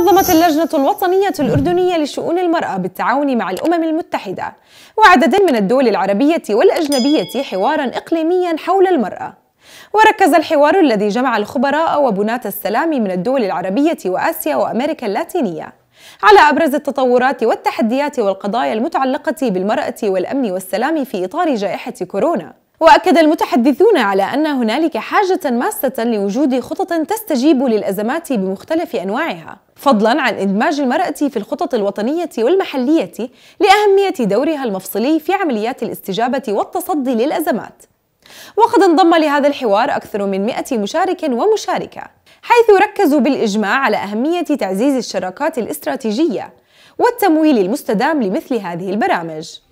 نظمت اللجنة الوطنية الأردنية لشؤون المرأة بالتعاون مع الأمم المتحدة وعدد من الدول العربية والأجنبية حوارا إقليميا حول المرأة وركز الحوار الذي جمع الخبراء وبناة السلام من الدول العربية وآسيا وأمريكا اللاتينية على أبرز التطورات والتحديات والقضايا المتعلقة بالمرأة والأمن والسلام في إطار جائحة كورونا وأكد المتحدثون على أن هنالك حاجة ماسة لوجود خطط تستجيب للأزمات بمختلف أنواعها فضلا عن إدماج المرأة في الخطط الوطنية والمحلية لأهمية دورها المفصلي في عمليات الاستجابة والتصدي للأزمات وقد انضم لهذا الحوار أكثر من 100 مشارك ومشاركة حيث ركزوا بالإجماع على أهمية تعزيز الشراكات الاستراتيجية والتمويل المستدام لمثل هذه البرامج